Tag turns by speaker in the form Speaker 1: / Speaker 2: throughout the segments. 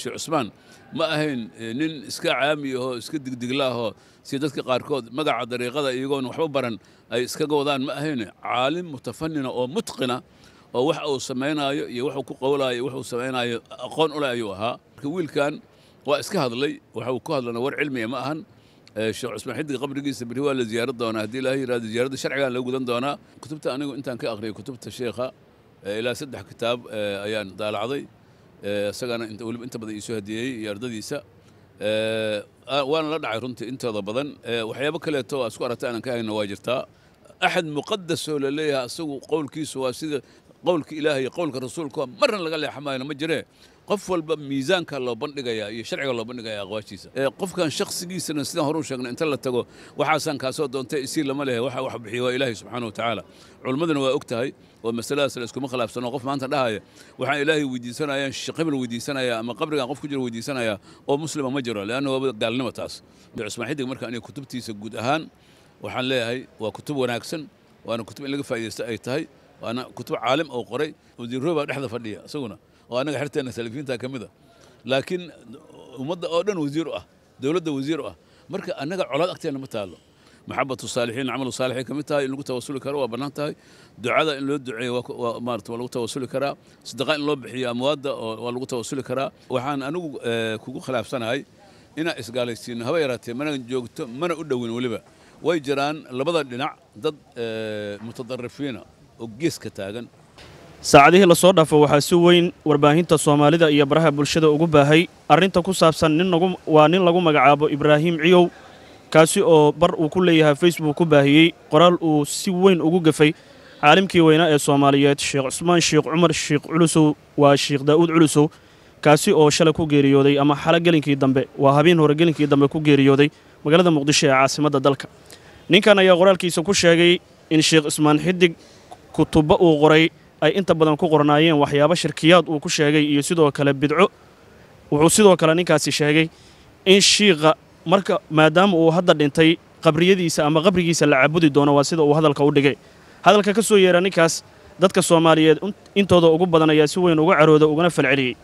Speaker 1: sheekh cusmaan ma ahayn eh, nin iska caami ahoo iska digdiglaahoo si dadka qaarkood magaca dariiqada iyagoon waxba baran ay iskaga wadaan ma ahayn caalim mutafanina ah oo mutqina oo wax uu samaynaayo iyo waxuu ku qowlaayo iyo waxuu samaynaayo aqoon ule ayuu ahaa marka wiilkan waa iska hadlay waxuu ku hadlana war cilmiya ah, ma ahan eh, sheekh cusmaan xiddig qabrigiisa berri waa la ziyaara doonaa haddii ilaahay yiraahdo ziyaaradda sharcigan loo gudan doonaa kutubta anigu intaan ka akhriyay kutubta sheekha eh, ilaa saddex kitaab ayaan daalacday Eh, isagana weliba inta badan iisoo hadiyeeyey iyo ardadiisa eh, ah, waana la dhacay runtii intooda badan eh, waxyaabo kaleeto o isku aragta aanan ka hayno waa jirtaa axad muqadasoo laleeyahay asagu qowlkiisu waa sida qowlka ilaah iyo qowlka rasuulka marna laga leexamaayo ma jiree qof walba miisaanka loo bandhigaya iyo sharciga loo bandhigayaa aqwaashiisa qofkan shakhsigiisana sidaan horuu sheegnay inta la tago waxaasaan kaasoo doontay isii lama lehe waxa wax bixiya waa ilaahay subxaana wa tacaala culimmaduna waa og tahay oo masaladaas la iskuma khilaafsano qof maanta dhahaya waxaan ilaahay weydiisanayaan qibl weydiisanaya ama qabrigan qof ku jira weydiisanaya oo muslima ah ma jiro leanna waaba gaalnimo taas cusmaan xidig marka aniga kutubtiisa guud ahaan waxaan leeyahay waa kutub wanaagsan waana kutub in laga faa'iidaysto ay tahay waana kutub caalim oo qoray oo diirooba dhexda fadhiya isaguna oo anaga xerteena salafiinta ka mid a laakiin ummadda oo dhan wasiir u ah dowladda wasiir u ah marka annaga colaad agteena ma taallo maxabatu saalixiin camalu saalixay ka mid tahay in lagu tawasuli karo waa bannaan tahay ducada in loo duceeyo waa waa lagu tawasuli karaa sadaqa in loo bixiyo amwaadda waa lagu tawasuli karaa waxaan anigu eh, kugu khilaafsanahay inaa isgaalaysiino haba yaraatee mana joogto mana u dhowin weliba way jiraan labada dhinac dad eh, mutadarifiina oo geeska taagan
Speaker 2: saacadihii lasoo dhaafo waxaa si weyn warbaahinta soomaalida iyo baraha bulshada ugu baahay arrinta ku saabsan waa nin lagu magacaabo ibraahim ciyow kaasi oo bar uu ku leeyahay facebook ku baahiyey qoraal uu si weyn ugu gafay caalimkii weynaa ee soomaaliyeed sheekh cusmaan sheekh cumar sheekh culusow waa sheekh daa'uud culusow kaasi oo shalay ku geeriyooday ama xalagelinkii dambe waa habeen hore dambe ku geeriyooday magaalada muqdisho ee caasimadda dalka ninkan ayaa qoraalkiisa ku sheegay in sheekh ismaan xidig kutubo uu qoray ay inta badan ku qornaayeen waxyaabo shirkiyaad uu ku sheegay iyo sidoo kale bidco wuxuu sidoo kale ninkaasi sheegay in shiiqa marka maadaama uu hadda dhintay qabriyadiisa ama qabrigiisa la cabudi doono waa sida uu hadalka u dhigay hadalka ka soo yeera ninkaas dadka soomaaliyeed intooda ugu badan ayaa si weyn uga carooda ugana falceliyey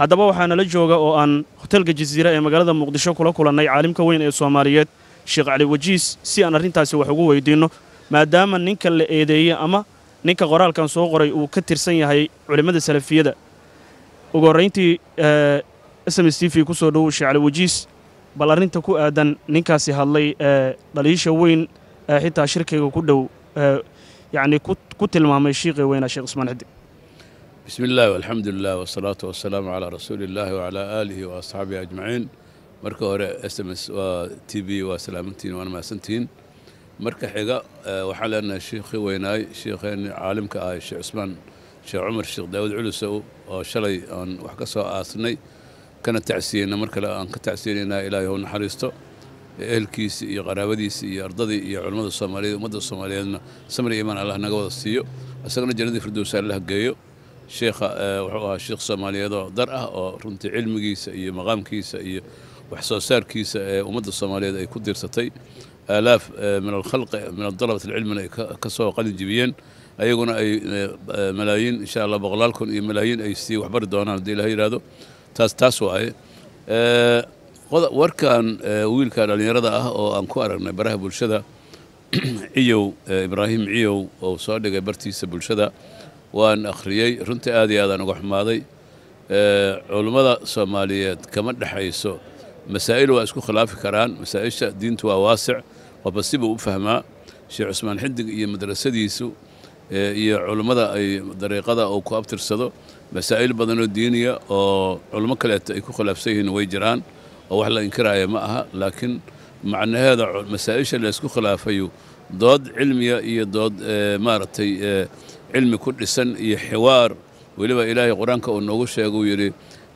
Speaker 2: haddaba waxaa nala jooga oo aan hotelka jasiira ee magaalada muqdisho kula kulannay caalimka weyn ee soomaaliyeed sheekh cali wajiis si aan arrintaasi wax ugu weydiinno maadaama ninka la eedeeyey ama ninka qoraalkan soo qoray uu ka tirsan yahay culimmada salafiyada ugu horrayntii sms eh, t v ku soo dhowow sheecli wajiis bal arrinta ku aadan ninkaasi hadlay eh, dhaliisha weyn ee eh, xitaa shirkayga ku dhow yacnii ku tilmaamay shiiqii weynaa sheekh usmaan xidig
Speaker 1: bismi illaahi walxamdu lilah wasalaatu wasalaamu calaa rasuuli illaahi wacalaa aalihi wa asxaabihi ajmaciin marka hore sms waa t v waa salaamantiin waana mahadsantihiin marka xiga eh, waxaan leenahay shiikhii weynaay shiikheennii caalimka ah sheekh cusmaan sheekh cumar sheekh daawud culusow oo shalay aan wax ka soo aasnay kana tacsiyeyna mar kale aan ka tacsiyenaynaa ilaahay hou naxariisto ehelkiisii iyo qaraabadiisii iyo ardadii iyo culammada soomaaliyeed ummadda soomaaliyeedna samri iimaan allah naga wada siiyo isagana jannadii firdowsa allaha geeyo sheikha eh, wuxuu ahaa sheikh soomaaliyeedoo dar ah oo runtii cilmigiisa iyo maqaamkiisa iyo wax soo saarkiisa ee ummadda soomaaliyeed ay ku diirsatay aalaaf min alkhalqi min adalabati alcilmina ay ka soo qalin jibiyeen ayaguna ay malaayiin insha allah boqolaal kun iyo malaayiin ay sii waxbari doonaan haddii ilaha yidhahdo taas taas waaye warkan wiilka dhallinyarada ah oo aan ku aragnay baraha bulshada ciyow ibraahim ciyow oo soo dhigay bartiisa bulshada waan akhriyey runtii aad iyo aadaan uga xumaaday culummada soomaaliyeed kama dhexayso masaa'il waa isku khilaafi karaan masaa'isha diintu waa waasic qofba sibuu u fahmaa sheekh cusmaan xiddig iyo madrasadiisu iyo culummada ay dariiqada uu ku abtirsado masaa'il badanoo diiniya oo culummo kaleeta ay ku khilaafsan yihiin way jiraan oo wax la inkiraaya ma aha laakiin macnaheeda masaa'isha laysku khilaafayu dood cilmiya iyo dood maaragtay cilmi ku dhisan iyo xiwaar weliba ilaahay qur-aanka uu noogu sheega uu yidhi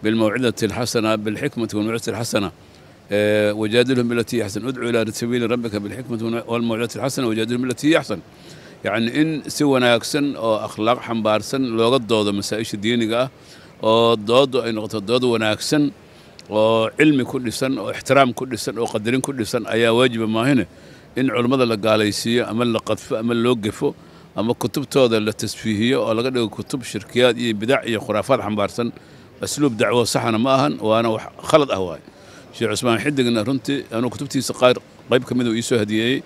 Speaker 1: bilmawcidati alxasana bilxikmati walmawcidati alxasana وجادلهم بالتي هي احسن ادعو الى سبيل ربك بالحكمه والموعظه الحسنه وجادلهم بالتي هي احسن يعني in si wanaagsan oo akhlaaq xambaarsan looga doodo masaa-isha diiniga ah oo doodu ay noqoto dood wanaagsan oo cilmi ku dhisan oo ixtiraam ku dhisan oo qadarin ku dhisan ayaa waajiba maahine in culummada la gaalaysiiyo ama la qadfo ama loo gefo ama kutubtooda la tasfiihiyo oo laga dhigo kutub shirkiyaad iyo bidac iyo khuraafaad xambaarsan asluub dacwo saxana ma ahan waana wax khalad ah waaye sheekh cusmaan xidigna runtii anuu kutubtiisa qaar qayb ka mid miduu iisoo hadiyeeyey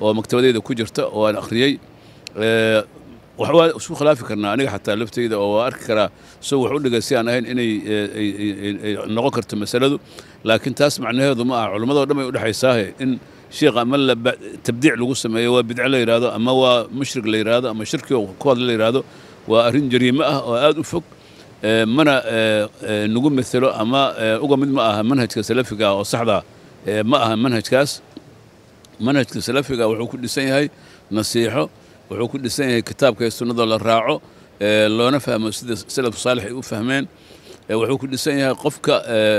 Speaker 1: oo maktabadeeda ku jirta oo aan akhriyey wax waa isku khilaafi karnaa aniga xataa laftayda oo waa arki karaa soo wax u dhiga si aan ahayn inay noqon karto masaladu laakiin taas macnaheedu ma aha culammadoo dhan bay u dhexaysaahe in sheekh ama tabdiic lagu sameeyo waa bidco la yidhaahdo ama waa mushrik la yidhaahdo ama shirki ku hadla la yidhaahdo waa arrin jariimo ah oo aad u fog Eh, mana eh, eh, nagu maelo ama uga mid ma aha manhajka salafiga oo saxda ma aha manhajkaas manhajka salafiga wuxuu ku dhisan yahay nasiixo wuxuu ku dhisan yahay kitaabka iyo sunnada la raaco loona fahmo sida salaf saalix ay u fahmeen wuxuu ku dhisan yahay qofka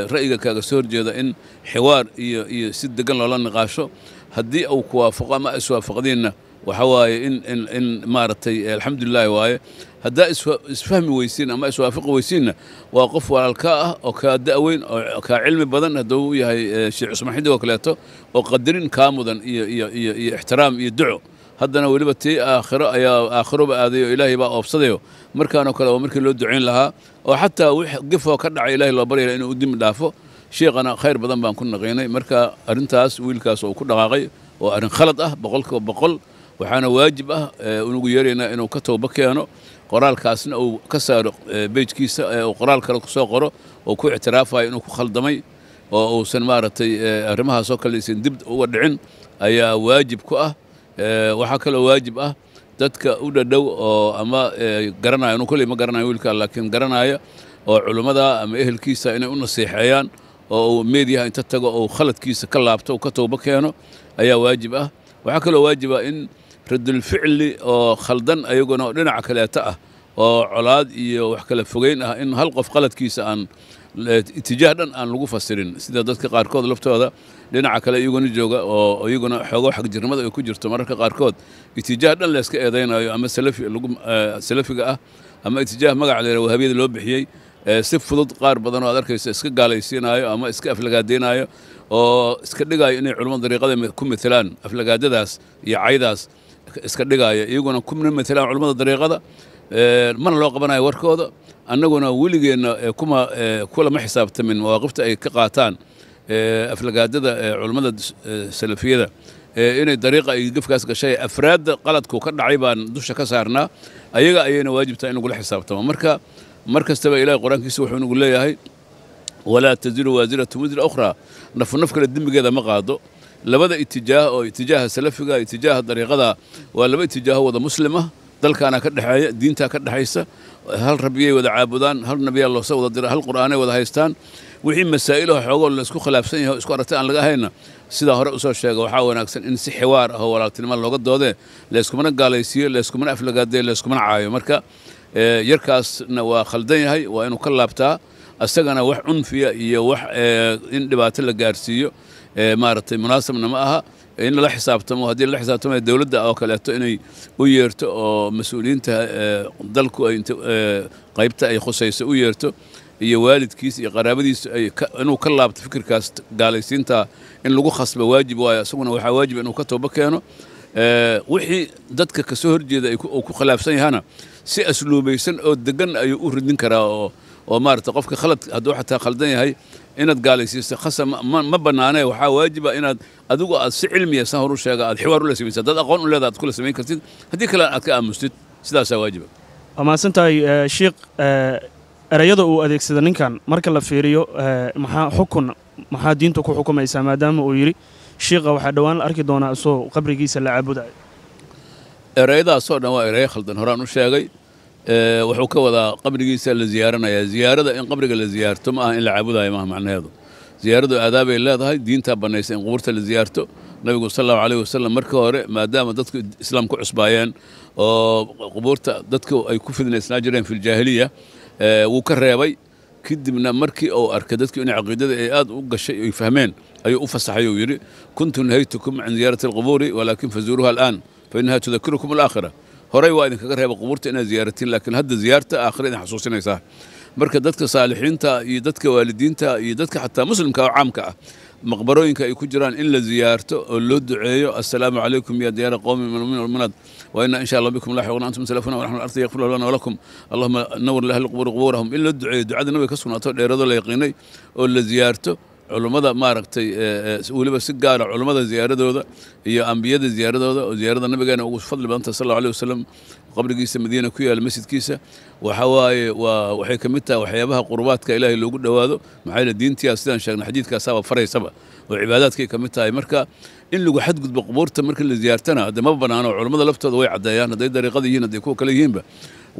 Speaker 1: ra'yiga kaaga soo horjeeda in xiwaar iyo iyo si degan loola niqaasho haddii uu ku kuwaafaqo ama iswaafaqdiinna waxa waaye in in in maaragtay eh, alxamdulilahi waaye haddaa isfahmi weysiin ama iswaafaqi weysiinna waa qof walaalka ah oo kaa da'weyn oo kaa cilmi badan hadduu u yahay eh, sheekh cusmaan xiddig oo kaleeto oo qadarin kaa mudan iyo iyo iyo iyo ixtiraam iyo duco haddana weliba tii aakhiro ayaa aakhiroba aaday oo ilaahay baa oobsadayo markaanoo kale oo markii loo ducayn lahaa oo xataa wix gifoo ka dhacay ilahay loo baryala inuu u dimi dhaafo sheekhana khayr badan baan ku naqiynay marka arrintaas wiilkaas oo ku dhaqaaqay oo arrin khalad ah boqolkiiba boqol waxaana waajib ah eh, unugu yeeraynaa inuu ka tooba keeno qoraalkaasna uu ka saaro eh, bejkiisa eh, uu qoraal kale ku qoro oo ku ictiraafayo inuu ku khaldamay oo uusan maaragtay arrimahaasoo kale aysan dib uga dhicin ayaa waajib ku ah waxaa kaloo waajib ah dadka u dhadhow oo ama garanaya anu kolley ma garanayo wiilkaa laakiin garanaya oo culummada ama ehelkiisa inay u nasiixeeyaan oo uu meedyaha inta tago ou khaladkiisa ka laabto u ka tooba keeno ayaa waajib ah waxaa kaloo waajib ah in radulficli oo khaldan ayaguna dhinaca kaleeta ah oo colaad iyo wax kala fogayn ah in hal qof qaladkiisa aan itijaah dhan aan lagu fasirin sida dadka qaarkood laftooda dhinaca kale iyaguna jooga oo iyaguna xoogo xagjirnimada ay ku jirto mararka qaarkood itijaah dhan layska eedaynayo ama eh, salafiga ah ama itijaah magaca la wahabiyada loo bixiyey eh, si fudud qaar badan oo aad arkaysa iska gaalaysiinayo ama iska aflagaadaynayo oo iska dhigaayo inay culimmada dariiqada ku matalaan aflagaadadaas iyo caydaas iska dhigaaya iyaguna kuna matelaan culammada dariiqada mana loo qabanayo warkooda annaguna weligeenna kuma kulama xisaabtamin mawaaqifta ay ka qaataan aflagaadada culammada salafiyada inay dariiqa ay gefkaas gashay afraadda qaladku ka dhacay baan dusha ka saarnaa ayaga ayayna waajibtaa in lagula xisaabtamo marka mar kastaba ilahay qur-aankiisa wuxuu nagu leeyahay walaa taziru waasiratu wisra ukhraa nafnaf kale dembigeeda ma qaado labada itijaah oo itijaaha salafiga itijaaha dariiqada waa laba itijaaho wada muslima ah. dalkaana ka dhexeeya diintaa ka dhexaysa hal rabbiyay wada caabudaan hal nabiyaa loose wada dira hal qur'aanay wada haystaan wixii masaa'ilaho xoogoo laysku khilaafsan yahay oo isku aragti aan laga ahayna sidaa hore usoo sheega waxaa wanaagsan in si xiwaar ah oo walaaltinimo looga doode layskumana gaalaysiiyo layskumana aflagaadeeyo layskumana caayo marka eh, yarkaasna waa khaldan yahay waa inuu ka laabtaa asagana wax cunfiya iyo wax eh, in dhibaato la gaarsiiyo maaragtay munaasabna ma aha in lala xisaabtamo haddii lala xisaabtamo dowladda oo kaleeto inay u yeerto oo mas-uuliyiinta dalku qaybta ay khusayso u yeerto iyo waalidkiis iyo qaraabadiisu inuu ka laabto fikirkaas gaalaysiinta in lagu khasbo waajib waayo isaguna waxaa waajib inuu ka tooba keeno wixii dadka ka soo horjeeda uu ku khilaafsan yahaana si asluubaysan oo deggan ayuu u ridin karaa oo oo maarata qofka khalad hadduu xataa khaldan yahay inaad gaalaysiisto khasab ma bannaane waxaa waajiba inaad adigu aad si cilmiya san horu sheega aad xiwaar ula samaysad dad aqoon u leeda ad kula samayn kartid haddii kalena aad ka aamustid sidaasaa waajiba
Speaker 2: waa mahadsan tahay eh, shiikh eh, erayada uu adeegsada ninkan marka la fiiriyo eh, maxaa xukun maxaa diintu ku xukumaysaa maadaama uu yidhi shiiqa waxaa dhowaan la arki doonaa isagoo qabrigiisa la caabudayo
Speaker 1: erayadaasoo dhan waa erayo khaldan horaan u sheegay Eh, wuxuu ka wadaa qabrigiisa la ziyaaranayaa ziyaarada in qabriga la ziyaarto ma aha in la caabudayo maaha macnaheedu ziyaaradu aadaabay leedahay diintaa bannaysa in qubuurta la ziyaarto nabigu sal allahu aleyh wasalam markii hore maadaama dadku islaam cusbaayeen oo qubuurta dadku ay ku fidnaysnaa jireen filjaahiliya eh, wuu ka reebay kadibna markii uu arkay dadku in caqiidada ay aad u gashay ay fahmeen ayuu u fasaxay uu yidhi kuntu nahaytukum can ziyaarati alqubuuri walaakin fazuuruha al'aan fa innaha tudakirukum alaakhira horey waa idinkaga reeba qubuurta inaad ziyaaratiin laakiin hadda ziyaarta aakhira idin xasuusinaysaa marka dadka saalixiinta iyo dadka waalidiinta iyo dadka xataa muslimka oo caamka ah maqbarooyinka ay ku jiraan in la ziyaarto oo loo duceeyo assalaamu calaykum ya diyaara qowmi minumin walminad وإنا إن شاء الله بكم لاحقون أنتم سلفنا ونحن الأرض يغفر لنا ولكم اللهم نور لأهل القبور قبورهم إلا الدعاء دعاء النبي كسكن أتو ديرادو لا يقيني أو لزيارته culummada maaragtay weliba si gaara ah culummada ziyaaradooda iyo ambiyada ziyaaradooda oo ziyaarada nabigeena ugu fadli badanta sal allahu alih wasalam qabrigiisa madiina ku yaala masjidkiisa waxa waaye waa waxay ka mid tahay waxyaabaha qurbaadka ilaahay loogu dhowaado maxaa yeele diintiyaas sidaan sheegnay xadiidkaasaaba faraysaba oo cibaadaadkay ka mid tahay marka in lagu xadgudbo qubuurta markii la ziyaartana haddee ma bannaano culummada laftooda way caddeeyaan hadday dariiqada yihiin hadday kuwa kale yihiinba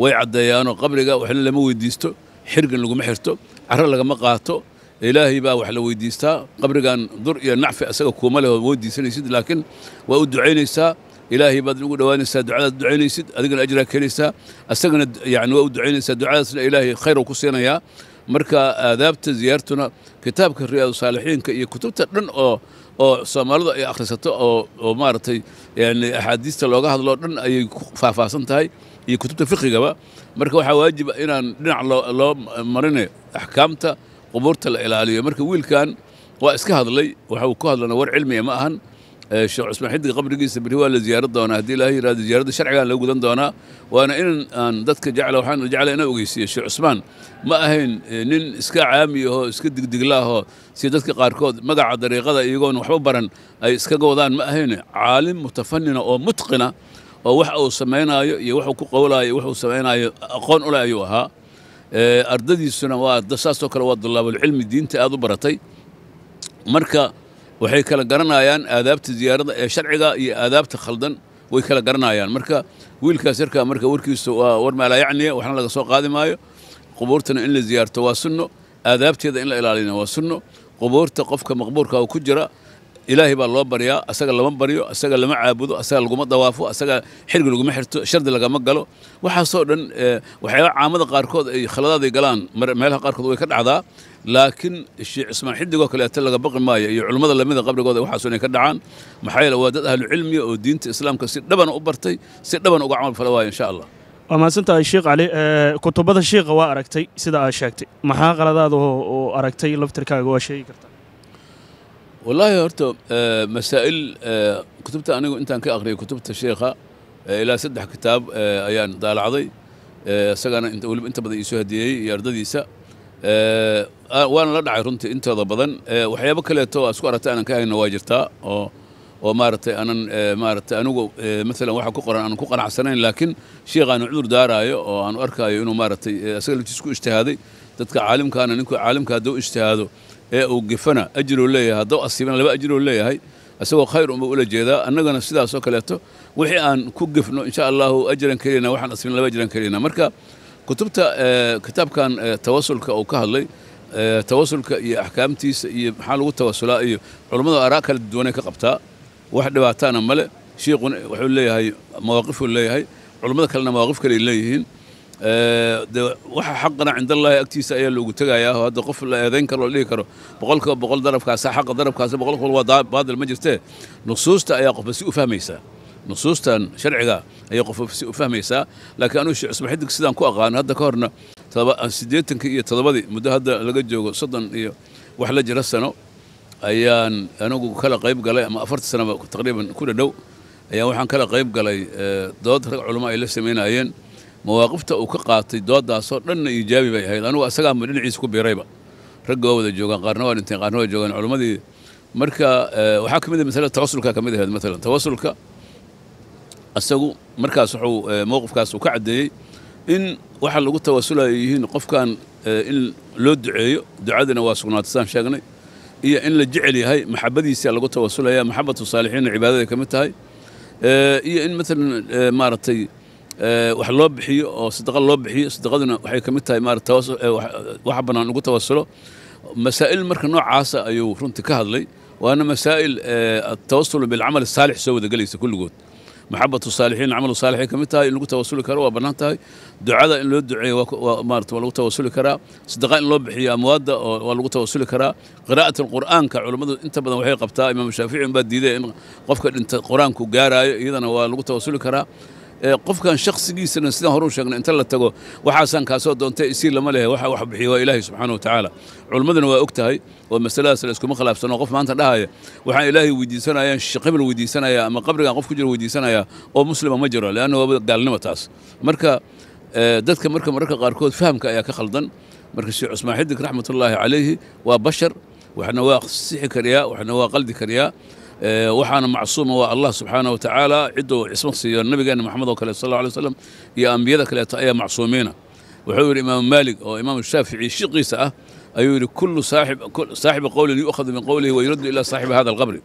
Speaker 1: way caddeeyaanoo qabriga waxna lama weydiisto xirgan laguma xirto caro lagama qaato ilaahay baa wax la weydiistaa qabrigan dur iyo nacfi asaga kuuma leh oo weydiisanaysid laakiin waa u ducaynaysaa ilaahay baad ugu dhowaanaysaa ducadaad ducaynaysid adigana ajraa kelaysaa asagana yani waa u ducaynaysaa ducadaasna ilaahay khayr ku siinayaa marka aadaabta ziyaartuna kitaabka riyaadu saalixiinka iyo kutubta dhan oo oo soomaalidu ay akhrisato oo oo maaragtay yani axaadiista looga hadloo dhan ayay ku faahfaahsan tahay iyo kutubta fiqigaba marka waxaa waajiba ah inaan dhinac loo marine axkaamta qubuurta la ilaaliyo marka wiilkan waa iska hadlay waxa uu ka hadlana war cilmiya ah, ma ahan sheekh cusmaan xidig qabrigiisa berri waa la ziyaara doonaa haddii ilaahay yidhahdo ziyaarada sharcigaan loo gudan doonaa waana in aan dadka jecla waxaan jecla inaan ogeysiiyo sheekh cusmaan ma ahayn nin iska caami iska digdiglaahoo si dadka qaarkood magaca dariiqada iyagoon waxba baran ay iskaga wadaan ma ahayn caalim mutafanina oo mutqina oo wax uu samaynaayo iyo waxuu ku qowlaayo waxuu samaynaayo aqoon u leh ayuu ahaa ardadiisuna waa saasoo kale waa dalaabulcilmi diinta aada u baratay marka waxay kala garanayaan aadaabta ziyaarada ee sharciga iyo aadaabta khaldan way kala garanayaan marka wiilkaas yarkaa marka warkiisu waa war maalaa ah, yacniya waxna laga soo qaadi maayo qubuurtana in la ziyaarto waa sunno aadaabteeda in la ilaalina waa sunno qubuurta qofka maqbuurka ku jira ilaahay baa loo baryaa asaga lama baryo asaga lama caabudo asaga laguma dawaafo asaga xirgi laguma xirto shardi lagama galo waxaasoo dhan eh, waxyaaba caamada qaarkood ay khaladaday galaan meelaha qaarkood way ka dhacdaa laakiin sheekh ismaan xiddigoo kaleeta laga baqi maayo iyo culimmada lamida qabrigooda waxaaso inay ka dhacaan maxaa yeele waa dad ahlucilmiya oo diinta islaamka si dhabana u bartay si dhabana uga camal fala waayo insha allah
Speaker 2: waa mahadsantahay sheekh cali eh, kutubada shiikha waa aragtay sida aad sheegtay maxaa qaladaada oo aragtay laftirkaaga waa sheegi kartaa
Speaker 1: wallaahi horta eh, masaa'il eh, kutubta anigu intaan ka akhriyay kutubta sheekha eh, ilaa saddex kitaab ayaan daalacday isagaana weliba inta badan iisoo hadiyeeyey iyo ardadiisa waana la dhacay runtii intooda badan waxyaabo kaleeto waa isku aragtay aanan ka hayno waa jirtaa oo oo maaragtay aanan maaragtay anigu maalan waxa ku qoran aanan ku qanacsanayn laakiin sheekhaanu cudur daaraayo oo aanu arkaayo inuu maaragtay isaga laftiis ku ijtihaaday dadka caalimkaana ninkuu caalimka hadduu ijtihaado ee uu gifana ajiruu leeyahay hadduu asiibana laba ajiruu leeyahay isagoo khayr unba ula jeedaa annagana sidaasoo kaleeto wixii aan ku gifno insha allahu ajiran keliina waxaan asibin laba ajiran keliina marka kutubta kitaabkan tawasulka uu ka hadlay tawasulka iyo axkaamtiisa iyo maxaa lagu tawasulaa iyo culummadu araa kala duwanay ka qabtaa wax dhibaataana male shiikuna wuxuu leeyahay mawaaqifuu leeyahay culummada kalena mawaaqif kaley leeyihiin Eh, waxa xaqana cindallaahi agtiisa ayaa loogu tegayaa hadda qof la eedayn karo la dhihi karo boqolkiiba boqol darafkaasa xaqa darafkaasa boqol kiiba waa baadil ma jirtee nusuusta ayaa qofba si u fahmaysaa nusuustan sharciga ayaa qofba si u fahmaysaa laakiin anuu sheekh sidaan ku aqaano hadda ka horna ah, siddeetankii iyo toddobadii muddo hadda laga joogo soddon iyo wax la jira sano ayaan anigu kala qayb galay ama afartii sanaba taqriiban ku dhadhow ayaan waxaan kala qayb galay eh, dood rag culamo ay la samaynayeen mawaaqifta uu ka qaatay doodaasoo dhanna iijaabi bay ahayd anugu asagaama dhinaciisa ku biirayba ragga waa wada joogaan qaarna waa dhinteen qaarna waa joogaan culammadii marka eh, waxaa ka mid ah masalada tawasulka ka mid ahayd maalan tawasulka asagu markaas wuxuu eh, mowqifkaas uu ka caddeeyey in waxa lagu tawasulaya yihiin qofkan eh, in loo duceeyo ducadina waa sugnaatay saan sheegnay iyo in la jecel yahay maxabadiisa lagu tawasulaya maxabatu saalixiinna cibaadada ka mid tahay iyo in maalan maaragtay Eh, wax loo bixiyo oo sadaqa loo bixiyo sadaqaduna waxay ka mid tahay mawaxa eh, bannaan ugu tawasulo masaa'il marka noocaasa ah ayuu runtii ka hadlay waana masaa'il eh, atawasulu bilcamal asaalix soo wadagelaysa kulligood maxabatu saalixiin camalu saalixay ka tahay in lagu tawasuli karo waa bannaan tahay ducada in loo duceeyo maarata waa lagu tawasuli karaa sadaqa in loo bixiyo amwaadda waa lagu tawasuli karaa qiraa'at alqur'aanka culimmadu inta badan waxay qabtaa imaamu shaafici unbaa diidaya in qofka dhinta qur-aanku gaaraayo iyadana waa lagu tawasuli karaa qofkan shakhsigiisana sidaan horeu sheegnay inta la tago waxaasaan kaasoo doontay isii lama lehe waxa wax bixiya waa ilaahay subxaana wa tacaala culimmaduna waa og tahay oo masaladaas la iskuma khilaafsano qof maanta dhahaya waxaan ilaahay weydiisanayaan shaqibal weydiisanaya ama qabrigaan qof ku jira weydiisanayaa oo muslima ah ma jiro leanna waaba gaalnimo taas marka dadka marka mararka qaarkood fahamka ayaa ka khaldan marka sheekh cusmaan xidig raxmatullaahi calayhi waa bashar waxna waa sixi kariyaa waxna waa qaldi kariyaa إيه، وحنا معصوم هو الله سبحانه وتعالى عدو اسم سيدنا النبي محمد صلى الله عليه وسلم يا أنبياء كلا تأيا معصومين وحور الامام مالك أو إمام الشافعي شقي سأ أيور كل صاحب كل صاحب قول يؤخذ من قوله ويرد إلى صاحب هذا القبر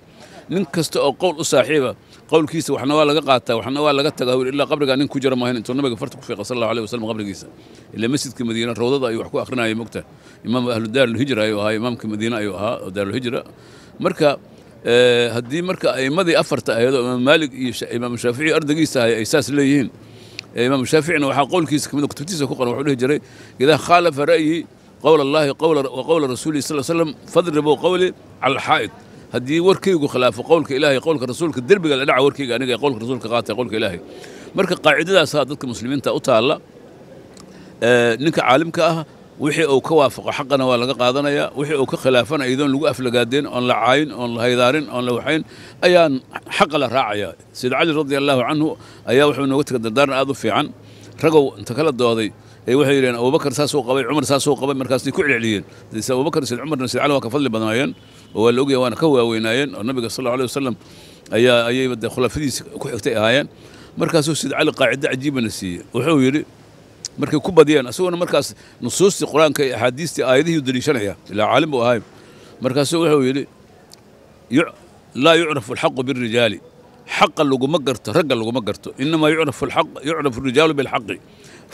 Speaker 1: ننكست أو قول صاحبه قول كيس وحنا ولا قعدت وحنا ولا قعدت قول إلا قبر قال إنك جرم هنا تونا بقى فرتك في صلى الله عليه وسلم قبر كيس إلا مسجد كمدينة روضة أيوه حكوا أخرنا أي أيوه مكتة إمام أهل دار الهجرة أيوه إمام كمدينة أيوه دار الهجرة مركب haddii marka a'imadii afarta ayadoo imaam maalig iyo imaam shaafici ardaygiisa haya ay saas leeyihiin imaam shaaficina waxaa qowlkiisa kamid kutubtiisa ku qoran wuxuu dhihi jiray idaa khaalafa ra'yi qowl allahi qowla rasuulihi sal slam fadribuu qowli cala alxaa'id haddii warkaygu khilaafo qowlka ilaahay qowlka rasuulka derbiga la dhaca warkayga aniga qowlka rasuulka qaatay qowlka ilaahay marka qaacidadaasaa dadka muslimiinta u taalla ninka caalimka ah wixii uu ka waafaqo xaqana waa laga qaadanayaa wixii uu ka khilaafana iyadoon lagu aflagaadeen oon la caayin oon la haydaarin oon la waxayn ayaan xaqa la raacaya sayid cali radi allaahu canhu ayaa wuxuu nooga tegay dardaaran aad u fiican ragow inta kala dooday ee waxay yidhaheen abubakar saasuu qabay cumar saasuu qabay markaasay ku celceliyeen se abubakar sayid cumarna sayid cali waa ka fadli badnaayeen oo waa la ogyahay waana ka waaweynaayeen oo nabiga sal allahu alay wasalam ayaa ayay de khulafadiisa ku xigtay ahaayeen markaasuu sayid cali qaacido cajiibana siiyey wuxuu yidhi markay ku badiyeen asaguna markaas nusuustii qur-aanka iyo axaadiistii aayadihii u ilaa caalim buu ahay markaasuu wuxuu yidhi laa yucrafu alxaqu birijaali xaqa laguma garto ragga laguma garto inamaa yucrafu arijaalu bilxaqi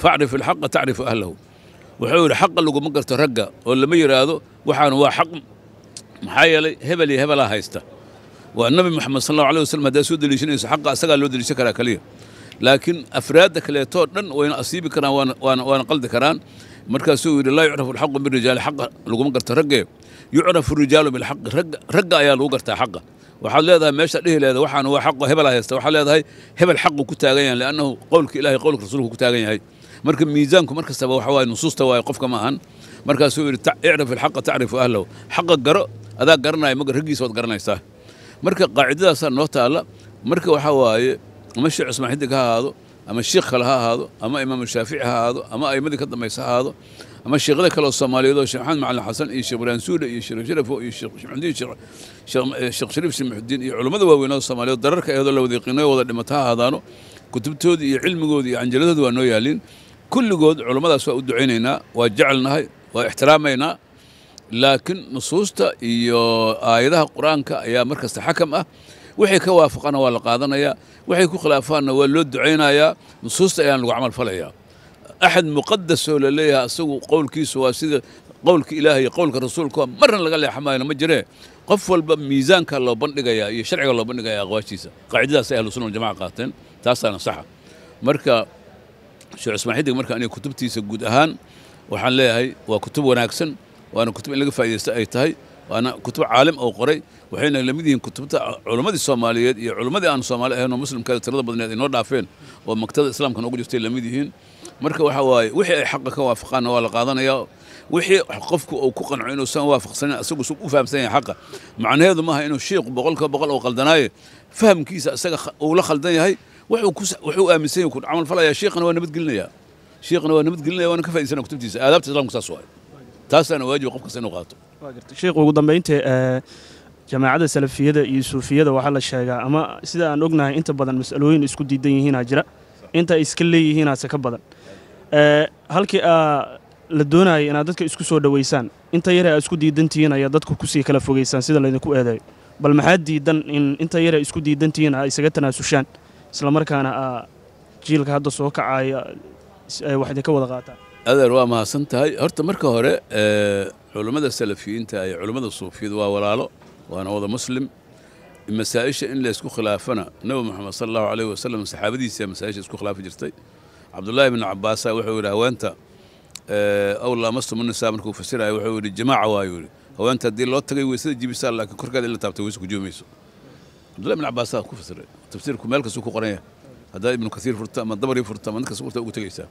Speaker 1: facrif alxaqa tacrifu ahlahu wuxuu yidhi xaqa laguma garto ragga oo lama yidhaahdo waxaan waa xaq maxaa yeelay hebel iyo hebelaa haysta waa nebi moxamed sal allahu alay waslm haddaad soo deliishanayso xaqa asagaa loo deliishan karaa keliya laakiin afraada kaleetoo dhan wayna asiibi karaan waana qaldi karaan markaasuu yidhi laa yucrafu alxaqu birijaali xaqa laguma garta raggee yucrafu rijaalu bilxaqi ragga ayaa lagu gartaa xaqa waxaad leedahay meesha dhihi leeda waxaan waa xaqo hebelaa haysta waxaad leedahay hebel xaqu ku taagan yahay li'annahu qowlka ilahay qowlka rasuulku ku taagan yahay marka miisaanku mar kastaba waxa waaye nusuusta waaye qofka ma ahan markaasuu yidhi icraf ilxaqa tacrifu ahlahu xaqa garo adaa garanaya maga raggiisa waad garanaysaa marka qaacidadaasaa noo taalla marka waxaa waaye ama sheekh cusmaan xidig ha ahaado ama sheikh kale ha ahaado ama imaamu shaafici ha ahaado ama a'imadii ka dambaysa ha ahaado ama sheekhada kaleoo soomaaliyeed oo sheekh maxamed macalin xasan iyo sheekh baraan suule iyo sheekh sharafo iyo sheekhmxudiin sheekh eh, shariif sheekmuxudiin iyo culammada waaweynada soomaaliyeed dararka eedoo la wadaqiinayo wada dhimata ha ahaadaano kutubtoodii iyo cilmigoodii iyo canjaladooda waa noo yaaliin kulligood culummadaas waa u ducaynaynaa waa jecelnahay waa ixtiraamaynaa laakiin nusuusta iyo aayadaha qur-aanka ayaa markasta xakam ah waxay ka waafaqana waa la qaadanayaa waxay ku khilaafaanna waa loo ducaynayaa nusuusta ayaan lagu camal falayaa axad muqadasoo la leeyahay asagu qowlkiisu waa sida qowlka ilaah iyo qowlka rasuulka marna laga leexa maayna ma jiree qof walba miisaanka loo bandhigayaa iyo sharciga loo bandhigayaa aqwaashiisa qaacidadaas ay ahlu waljamaca qaateen taasaana saxa marka sheekh ismaan xidig marka aniga kutubtiisa guud ahaan waxaan leeyahay waa kutub wanaagsan waana kutub in laga faa'iidaysta ay tahay waana kutub caalim oo qoray waxayna lamid yihiin kutubta culummadii soomaaliyeed iyo culammadii aan soomaali ahaynoo muslimkaada tirada badneed ay noo dhaafeen oo maktabada islaamka noogu jirtay lamid yihiin marka waxa waaye wixii ay xaqa ka waafaqaanna waa la qaadanayaa wixii qofku uu ku qanco inuusan waafaqsanin asagu u fahamsan yahay xaqa macnaheedu maaha inuu shiiqu boqolka boqol oo qaldanaaye fahamkiisa isaga uu la khaldan yahay wuxuu aaminsan yahay ku camal falaya shiiqana waa nabadgelinayaa shiiqana waa nabadgelinaya waana ka faa'iisanaya kutubtiisa aadaabta islaamku saas waaye taasaana waajiba qof kasta inuu qaato
Speaker 2: sheikhu ugu dambaynte eh, jamaacada salafiyada iyo suufiyada waxaa la sheegaa ama sida aan ognahay inta badan mas'alooyin isku diidan yihiinaa jira inta iska leeyihiinaase ka badan eh, halkii aa la doonayay inaad dadka isku soo dhowaysaan inta yare aa isku diidantihiin ayaa dadku kusii kala fogaysaan sida laydinku eedayo bal maxaa diidan in inta yare isku diidantihiin aa isaga tanaasushaan islamarkaana aa jiilka hadda soo kacaya wax idinka wada qaataan
Speaker 1: adeer waa mahadsan tahay horta marka hore eh, culummada salafiyiinta iyo culummada suufiyadu waa walaalo waana wada muslim masaa'isha in laysku khilaafana nebi moxamed sal allahu aleyh wasalam saxaabadiisa masaa'isha isku khilaafi jirtay cabdullaahi bnu cabbaasa ah wuxuu yidhi haweenta eh, awlaamastumunnisa markuu fasiraayo wuxuu yidhi jamaaca waayuu yidhi haweenta haddii loo tagay weysada jibisaa laakiin korkaada in la taabta weyse kujuumayso cabdullahi bnu cabbaasa ku fasiray tafsiirku meel kastuu ku qoran yahay haddaad ibnu kaiir furta ama dabari furta ama nin kasta ugu tegaysaa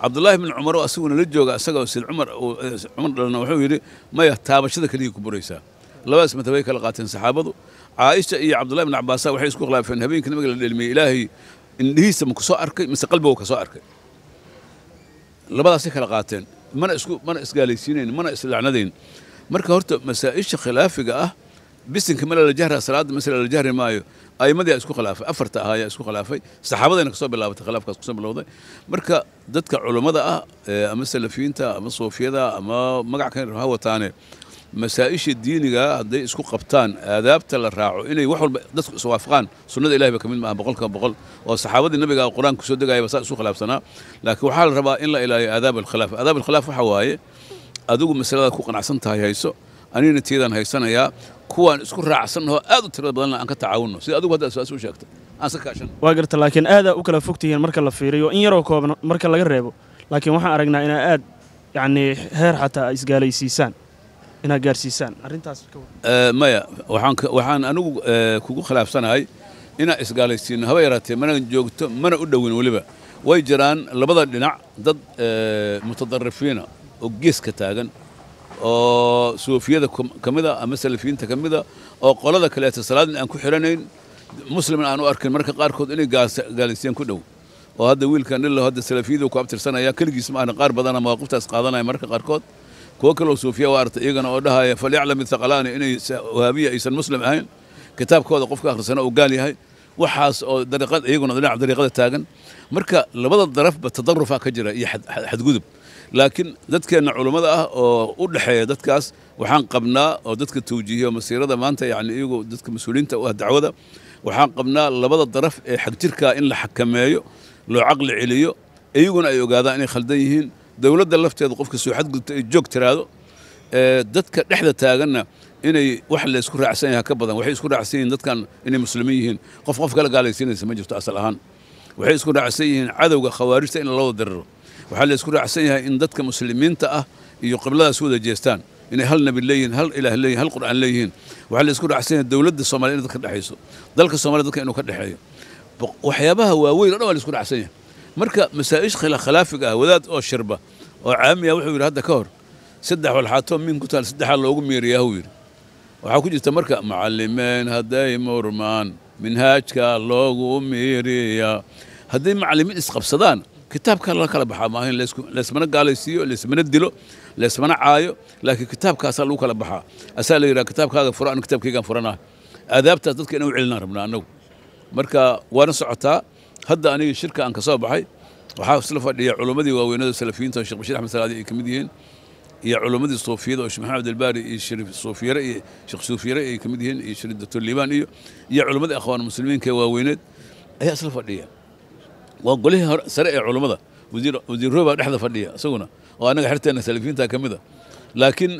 Speaker 1: cabdullaahi bn cumar oo asaguna la jooga asaga sil cumar eh, dhalana wuxuu yidhi maya taabashada keliya ku buraysaa labadaas mata way kala qaateen saxaabadu caaisha iyo cabdullahi bn cabbaasa waxay isku khilaafeen habeenka nabiga la dheelmiyey ilaahay indhihiisa ma ku soo arkay mise qalbigu ka soo arkay labadaasay kala qaateen mana isku mana isgaalaysiinayn mana islacnadayn marka horta masaa'isha khilaafiga ah bisinka ma salaada salaadda maayo aimadii isku khilaafay afarta ahaa ayaa isku khilaafay saxaabadayna kasoo bilaabatay khilaafkaas kusoo bilowday marka dadka culummada ah ama salafiyiinta ama soofiyada ama magac kan ha wataane masaa'isha diiniga hadday isku qabtaan aadaabta la raaco inay wax walba dadku iswaafaqaan sunnada ilahi ba ka mid maaha boqolkiiba boqol oo saxaabadii nabiga qur-aanka kusoo degayaba saa isu khilaafsanaa laakiin waxaa la rabaa in la ilaaliyo aadaab alkhilaaf aadaab alkhilaaf waxa waaye adigu masaladaad ku qanacsan tahay hayso anigana haysanayaa kuwaan isku raacsanahoo aad u tirada badanna aan ka tacaawunno sida adigu hadda su-aas sheegtay
Speaker 2: aan iska waa garta laakiin aadaa u kala fogtihiin marka la fiiriyo in yaroo kooban marka laga reebo laakiin waxaan aragnaa inaa aad yacnii heer xataa a isgaalaysiisaan inaad gaarsiisaan arrintaas
Speaker 1: eh, maya waxaan anigu eh, kugu khilaafsanahay inaad isgaalaysiino haba yaraatee mana joogto mana u dhowin weliba way jiraan labada dhinac dad eh, mutadarrifiina oo geeska taagan oo suufiyada ka mid ama salafiyiinta ka mida oo qolada kaleeta salaadna aan ku xiranayn muslimna aan u arkin marka qaarkood inay gaalaysiiyaan ku dhow oo hadda wiilkan illow hadda salafiyadu ku abtirsanaya keligiis ma aana qaar badana mawaaqiftaas qaadanaya marka qaarkood kuwo kaloo suufiya waa artay iyagana oo dhahaya falyaclam ithaqalaani inay wahaabiya aysan muslim ahayn kitaabkooda qofka akhrisana uu gaal yahay waxaas oo dariiqad iyaguna dhinaca dariiqada taagan marka labada darafba tadarufa ka jira iyo xadgudub laakiin dadkeenna culummada ah oo u dhexeeya dadkaas waxaan qabnaa oo dadka tawjiihiyo masiirada maanta yacni iyagu dadka mas-uuliyiinta u ah dacwada waxaan qabnaa labada daraf ee xagjirka in la xakameeyo loo caqli celiyo iyaguna ay ogaadaan inay khaldan yihiin dowladda lafteeda qofka soo xadgudubta ay joog tiraado dadka dhexda taaganna inay wax laysku isku raacsan yahay ka badan waxay isku raacsan yihiin dadkan inay muslimiin yihiin qof qof kala gaalaysiinaysa ma jirto asal ahaan waxay isku raacsan yihiin cadowga khawaarijta in loo diriro waxaa la isku raacsan yahay in dadka muslimiinta ah iyo qibladaas wada jeestaan inay hal nabi leeyihiin hal ilaah leeyihin hal qur'aan leeyihiin waxaa la isku raacsan yahay dowladda soomaliya in dad dhexayso dalka soomaliya dadka inuu ka dhexeeyo waxyaabaha waaweyn o dhan waa la isku raacsan yahay marka masaa'ish khilaafiga ah wadaad oo shirba oo caamiya wuxuu yidhi hadda ka hor saddex walxaatoo min ku taal saddexaa loogu meerayaa huu yidhi waxaa ku jirta marka macallimeen hadday murmaan minhaajkaa loogu meerayaa hadday macallimiin isqabsadaan kitaabka la kala baxaa maahan laysmana gaalaysiiyo laysmana dilo laysmana caayo laakiin kitaabkaasaa lagu kala baxaa asaa la yidhaha kitaabkaaga fura anu kitaabkaygaan furanaa aadaabtaas dadka inaan u celinaan rabnaa annagu marka waana socotaa hadda anigii shirka aan ka soo baxay waxaa isla fadhiya culummadii waaweynada salafiyiinta sheekh bashiir axmed salaadi ay ka mid yihiin iyo culummadii suufiyada oo sheekh maxamed albaari iyo shariif suufiyare iyo sheekh suufiyare ay ka mid yihiin iyo shariif dactor liibaan iyo iyo culummadii akhwaan muslimiinka waaweyneed ayaa isla fadhiya waa golihii sare ee culummada wasiir roobaa dhexda fadhiya isaguna oo annaga xerteenna salafiinta ka mida laakiin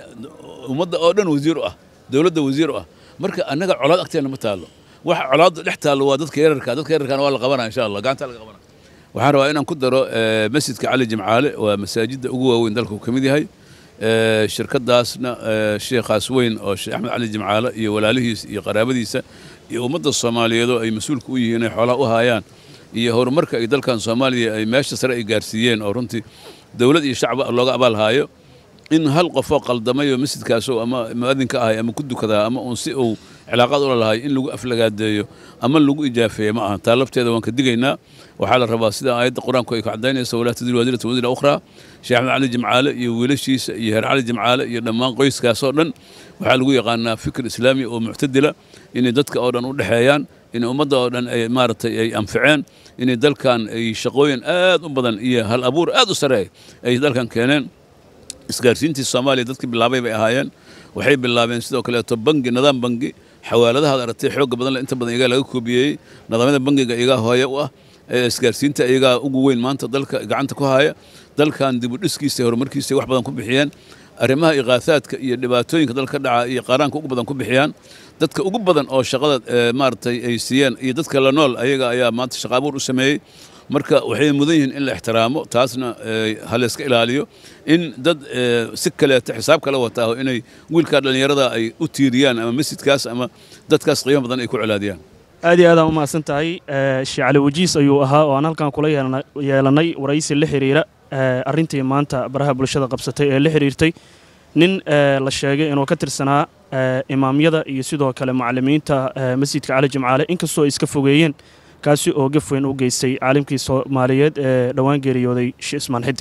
Speaker 1: ummadda oo dhan wasiir u ah dowladda wasiir u ah marka annaga colaad agteenna ma taallo waxa colaadda dhex taallo waa dadka yararka dadka yararkana waa la qabanaya insha allah gacantaa laga qabanaya waxaan rabaa inaan ku daro eh, masjidka cali jimcaale waa masaajidda ugu waaweyn dalku ka mid yahay eh, shirkadaasna eh, sheekhaas weyn oo sheekh axmed cali jimcaale iyo walaalihiisa iyo qaraabadiisa iyo ummadda soomaaliyeed oo ay mas-uulka u yihiin inay xoolaha u haayaan iyo horumarka ay dalkan soomaaliya ay meesha sare ay gaarsiiyeen oo runtii dowlad iyo shacba looga abaalhaayo in hal qofoo qaldamayo masjidkaaso ama muadinka ahay ama ku dukadaa ama uun si uu cilaaqaad ula lahay in lagu aflagaadeeyo ama lagu ijaafeeyo ma aha taa lafteeda waan ka digaynaa waxaa la rabaa sida aayadda qur-aanku ay ku caddaynayso walaa tadil waasiirata wasiira ukhraa sheekh axmed cali jimcaale iyo wiilashiisa iyo heer cali jimcaale iyo dhammaan qoyskaasoo dhan waxaa lagu yaqaanaa fikir islaami oo muctadila inay dadka oo dhan u dhexeeyaan in ummadda oo dhan ay maaragtay ay anfaceen inay dalkan ay shaqooyin aad u badan iyo hal abuur aad u sareey ay dalkan keeneen isgaarsiintii soomaaliya dadkii bilaabay bay ahaayeen waxay bilaabeen sidoo kaleeto bangi nidaam bangi xawaaladahaad aragtay xooga badan inta badan iyagaa laga koobiyeeyey nidaamyada bangiga iyagaa hooya u ah isgaarsiinta iyagaa ugu weyn maanta dalka gacanta ku haaya dalkan dib u dhiskiisa horumarkiisa wax badan ku bixiyeen arrimaha iqaasaadka iyo dhibaatooyinka dalka ka dhaca iyo qaaraanka ugu badan ku bixiyaan dadka ugu badan oo shaqada eh, maaragtay ay siiyeen iyo dadka la nool ayaga ayaa maanta shaqa abuur u sameeyey marka waxay mudan yihiin in la ixtiraamo taasna eh, ha layska ilaaliyo in dad eh, si kaleeto xisaab kala wataaho inay wiilkaa dhallinyarada ay u tiiriyaan ama masjidkaas ama dadkaas qiimo badan ay ku colaadiyaan
Speaker 2: aad iyo aadaan u mahadsan tahay sheekh cali wajiis ayuu ahaa oo aan halkaan kula yeelanay waraysi la xiriira arintii maanta baraha bulshada qabsatay ee la xiriirtay nin la sheegay inuu ka tirsanaa imaamyada iyo sidoo kale macalimiinta masjidka cali jimcaale inkastoo ay iska fogeeyeen kaasi oo gaf weyn u geystay caalimkii soomaaliyeed ee dhowaan geeriyooday shih ismaan xidi